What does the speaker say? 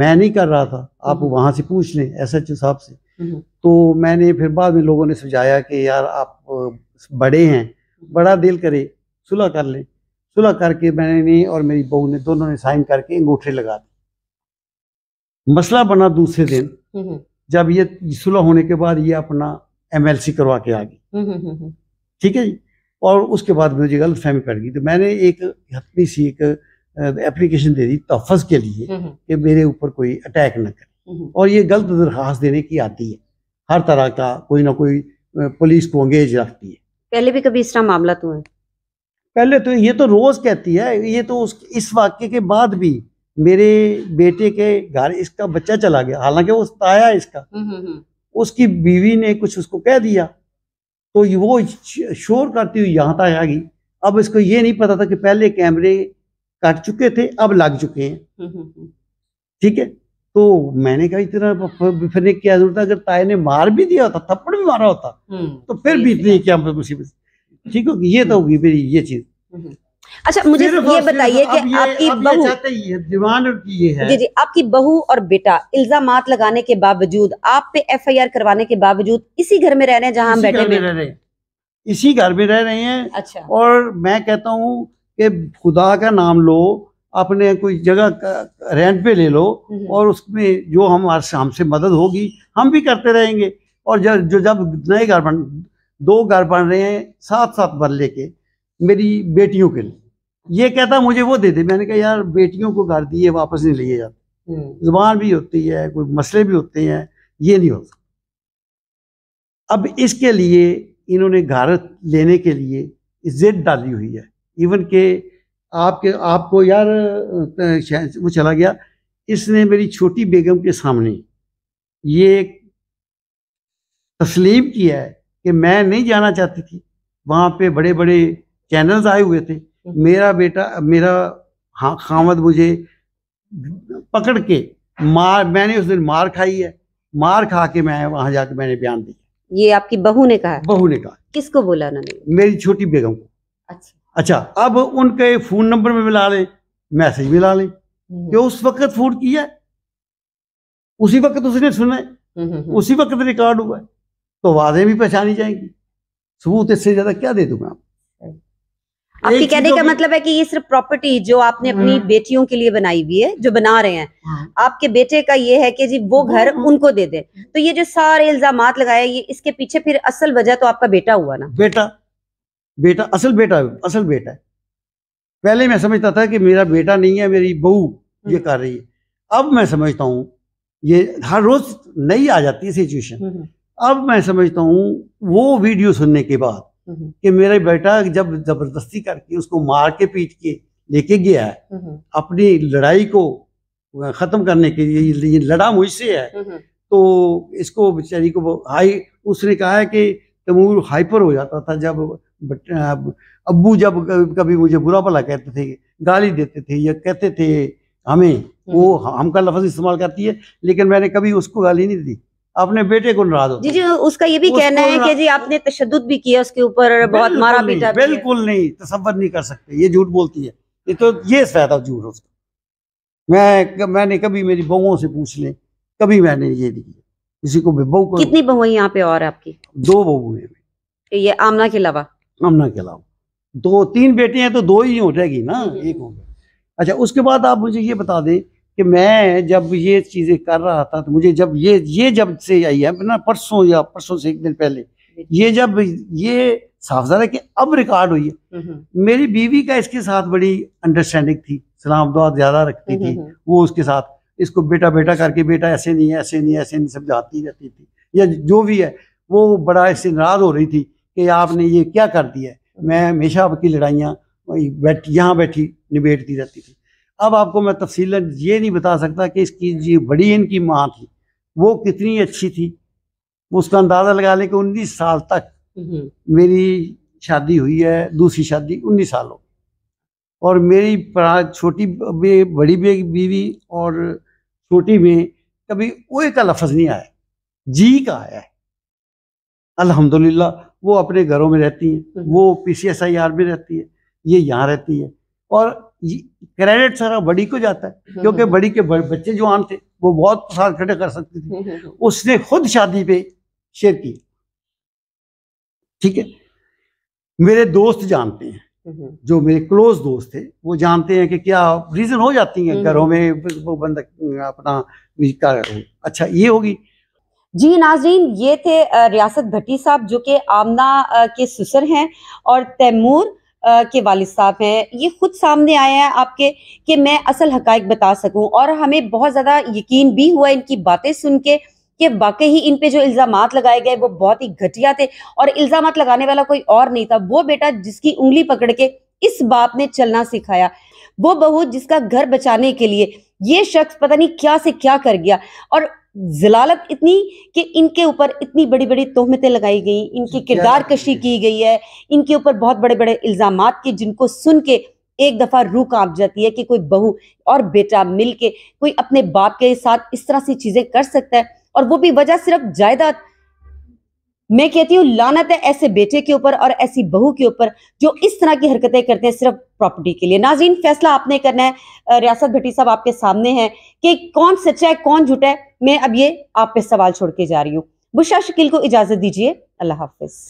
मैं नहीं कर रहा था आप हम्म। वहाँ से पूछ लें एस एच ओ साहब से हम्म। तो मैंने फिर बाद में लोगों ने समझाया कि यार आप बड़े हैं बड़ा दिल करे सुलह कर लें सुलह करके मैंने और मेरी बहू ने दोनों ने साइन करके अंगूठे लगा दी मसला बना दूसरे दिन हम्म, जब ये सुलह होने के बाद ये अपना एमएलसी करवा के आ गई ठीक है जी और उसके बाद मुझे गलत फहमी पड़ गई तो मैंने एक हतनी सी एक एप्लीकेशन तो दे दी तहफ़ के लिए हम्म, हम्म। कि मेरे ऊपर कोई अटैक ना करे हम्म, और ये गलत दरख्वास्त देने की आती है हर तरह का कोई ना कोई पुलिस को अंगेज रखती है पहले भी कभी इस तरह मामला तो है पहले तो ये तो रोज़ कहती है ये तो उस इस वाक्य के बाद भी मेरे बेटे के घर इसका बच्चा चला गया हालांकि वो ताया इसका उसकी बीवी ने कुछ उसको कह दिया तो वो शोर करती हुई यहाँ तक आ गई अब इसको ये नहीं पता था कि पहले कैमरे काट चुके थे अब लग चुके हैं हम्म, हम्म, हम्म। ठीक है तो मैंने कहा इतना बिफरने की क्या जरूरत अगर ताए ने मार भी दिया होता थप्पड़ भी मारा होता तो फिर भी तो इतनी क्या मतलब मुसीबत ठीक है ये तो होगी मेरी ये चीज अच्छा मुझे ये बताइए कि आपकी बहू जी जी आपकी बहू और बेटा इल्जाम लगाने के बावजूद आप पे एफआईआर करवाने के बावजूद इसी घर में रह रहे हैं जहाँ हम बैठे हुए इसी घर में रह रहे हैं अच्छा और मैं कहता हूँ कि खुदा का नाम लो अपने कोई जगह रेंट पे ले लो हम्म। और उसमें जो हम हमसे मदद होगी हम भी करते रहेंगे और जब जो जब नए घर बन दो घर बन रहे हैं साथ साथ मरले के मेरी बेटियों के लिए ये कहता मुझे वो दे दे मैंने कहा यार बेटियों को घर दिए वापस नहीं लिए जाते हम्म। जुबान भी होती है कोई मसले भी होते हैं ये नहीं होता अब इसके लिए इन्होंने घर लेने के लिए इज्जत डाली हुई है इवन के आपके आपको यार वो चला गया इसने मेरी छोटी बेगम के सामने ये तस्लीम किया है कि मैं नहीं जाना चाहती थी वहाँ पे बड़े बड़े चैनल्स आए हुए थे मेरा बेटा मेरा खामद मुझे पकड़ के मार मैंने उस दिन मार खाई है मार खा के मैं वहां जाके मैंने बयान दिया ये आपकी बहू ने कहा बहू ने कहा किसको बोला उन्होंने मेरी छोटी बेगम को अच्छा अच्छा अब उनके फोन नंबर में मिला लें मैसेज मिला लें हम्म। कि उस वक्त फोन किया उसी वक्त उसने सुना है हम्म, हम्म, उसी वक्त रिकॉर्ड हुआ है तो वादे भी पहचानी जाएंगी सबूत इससे ज्यादा क्या दे दूंगा आपके कहने का मतलब है कि ये सिर्फ प्रॉपर्टी जो आपने अपनी बेटियों के लिए बनाई हुई है जो बना रहे हैं हाँ। आपके बेटे का ये है कि जी वो हाँ, घर हाँ। उनको दे दे तो ये जो सारे इल्जाम लगाए ये इसके पीछे फिर असल वजह तो आपका बेटा हुआ ना बेटा बेटा असल बेटा असल बेटा है पहले मैं समझता था कि मेरा बेटा नहीं है मेरी बहू ये हम्म। कर रही है अब मैं समझता हूँ ये हर रोज नई आ जाती है सिचुएशन हम्म, हम्म। अब मैं समझता हूँ वो वीडियो सुनने के बाद कि मेरा बेटा जब जबरदस्ती करके उसको मार के पीट के लेके गया है अपनी लड़ाई को ख़त्म करने के लिए ये लड़ा मुझसे है तो इसको बेचारी को हाई उसने कहा है कि तमूर हाइपर हो जाता था जब बट जब कभी मुझे बुरा भला कहते थे गाली देते थे या कहते थे हमें वो हम हम्म। का लफ्ज इस्तेमाल करती है लेकिन मैंने कभी उसको गाली नहीं दी अपने बेटे को नाराज हो जी जी उसका ये भी कहना है कि जी आपने तशद भी किया उसके ऊपर बहुत मारा पीटा बिल्कुल नहीं तस्वर नहीं कर सकते ये झूठ बोलती है ये तो ये फायदा झूठ उसका मैं मैंने कभी मेरी बहुओं से पूछ ले कभी मैंने ये नहीं किया किसी को भी बहू कितनी बहुएं यहाँ पे और आपकी दो बहुएं ये आमना के अलावा अमना के अलावा दो तीन बेटे हैं तो दो ही हो जाएगी ना हम्म, हम्म। एक हो गया अच्छा उसके बाद आप मुझे ये बता दें कि मैं जब ये चीज़ें कर रहा था तो मुझे जब ये ये जब से आई है ना परसों या परसों से एक दिन पहले ये जब ये जरा कि अब रिकॉर्ड हुई है हम्म, मेरी बीवी का इसके साथ बड़ी अंडरस्टैंडिंग थी सलाम दुआ ज़्यादा रखती थी वो उसके साथ इसको बेटा बेटा करके बेटा ऐसे नहीं है ऐसे नहीं ऐसे नहीं समझाती रहती थी या जो भी है वो बड़ा इससे नाराज हो रही थी कि आपने ये क्या कर दिया है मैं हमेशा आपकी लड़ाइयाँ बैठ यहाँ बैठी निबेटती रहती थी अब आपको मैं तफसी ये नहीं बता सकता कि इसकी जी बड़ी इनकी माँ थी वो कितनी अच्छी थी उसका अंदाज़ा लगा लें कि उन्नीस साल तक हम्म। मेरी शादी हुई है दूसरी शादी उन्नीस साल हो और मेरी छोटी बड़ी बीवी और छोटी में कभी ओए का लफज नहीं आया जी का आया है अल्हम्दुलिल्लाह वो अपने घरों में रहती हैं हम्म। वो P C S I R में रहती है ये यहाँ रहती है और क्रेडिट सारा बड़ी को जाता है हम्म, क्योंकि हम्म। बड़ी के बच्चे जो आम थे वो बहुत प्रसाद खड़े कर सकते थे उसने खुद शादी पे शेयर की ठीक है मेरे दोस्त जानते हैं जो मेरे क्लोज दोस्त थे वो जानते हैं कि क्या रीजन हो जाती है घरों में वो बंदा अपना अच्छा ये होगी जी नाजरीन ये थे रियासत भट्टी साहब जो कि आमना के सुसर हैं और तैमूर के वालिद साहब हैं ये खुद सामने आया है आपके कि मैं असल हक बता सकूं और हमें बहुत ज़्यादा यकीन भी हुआ इनकी बातें सुन के कि वाकई ही इन पे जो इल्ज़ाम लगाए गए वो बहुत ही घटिया थे और इल्ज़ाम लगाने वाला कोई और नहीं था वो बेटा जिसकी उंगली पकड़ के इस बाप ने चलना सिखाया वो बहू जिसका घर बचाने के लिए ये शख्स पता नहीं क्या से क्या कर गया और जलालत इतनी कि इनके ऊपर इतनी बड़ी बड़ी तोहमतें लगाई गई इनकी किरदार कशी की गई है इनके ऊपर बहुत बड़े बड़े इल्ज़ाम के जिनको सुन के एक दफ़ा रूह कांप जाती है कि कोई बहू और बेटा मिल के कोई अपने बाप के साथ इस तरह से चीज़ें कर सकता है और वो भी वजह सिर्फ जायदाद मैं कहती हूँ लानत है ऐसे बेटे के ऊपर और ऐसी बहू के ऊपर जो इस तरह की हरकतें करते हैं सिर्फ प्रॉपर्टी के लिए नाजीन फैसला आपने करना है रियासत भट्टी साहब आपके सामने है कि कौन सच्चा है कौन झूठा है मैं अब ये आप पे सवाल छोड़ के जा रही हूँ बुशा शकील को इजाजत दीजिए अल्लाह हाफिज